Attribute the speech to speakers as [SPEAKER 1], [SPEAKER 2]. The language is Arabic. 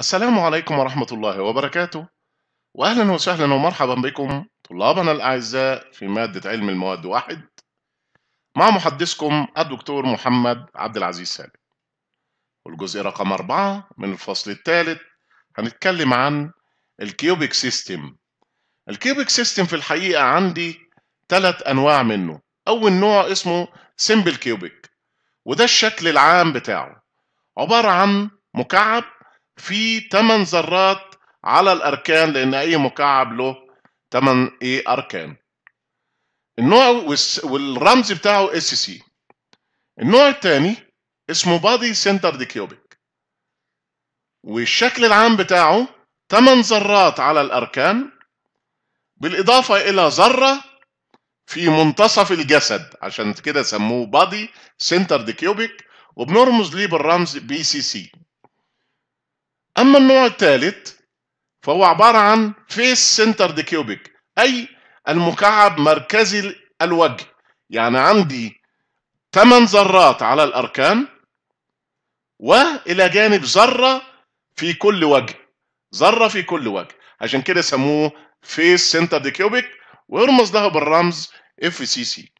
[SPEAKER 1] السلام عليكم ورحمة الله وبركاته وأهلا وسهلا ومرحبا بكم طلابنا الأعزاء في مادة علم المواد واحد مع محدثكم الدكتور محمد عبد العزيز سالم والجزء رقم أربعة من الفصل الثالث هنتكلم عن الكيوبيك سيستم الكيوبيك سيستم في الحقيقة عندي ثلاث أنواع منه أول نوع اسمه سيمبل كيوبيك وده الشكل العام بتاعه عبارة عن مكعب في 8 ذرات على الاركان لان اي مكعب له 8 ايه اركان النوع والرمز بتاعه اس سي النوع الثاني اسمه بادي دي كيوبيك والشكل العام بتاعه 8 ذرات على الاركان بالاضافه الى ذره في منتصف الجسد عشان كده سموه بادي دي كيوبيك وبنرمز ليه بالرمز بي سي سي أما النوع الثالث فهو عبارة عن فيس سنتر دي كيوبيك أي المكعب مركزي الوجه يعني عندي 8 ذرات على الأركان وإلى جانب ذرة في كل وجه ذرة في كل وجه عشان كده سموه فيس سنتر دي كيوبيك ويرمز له بالرمز اف سي سي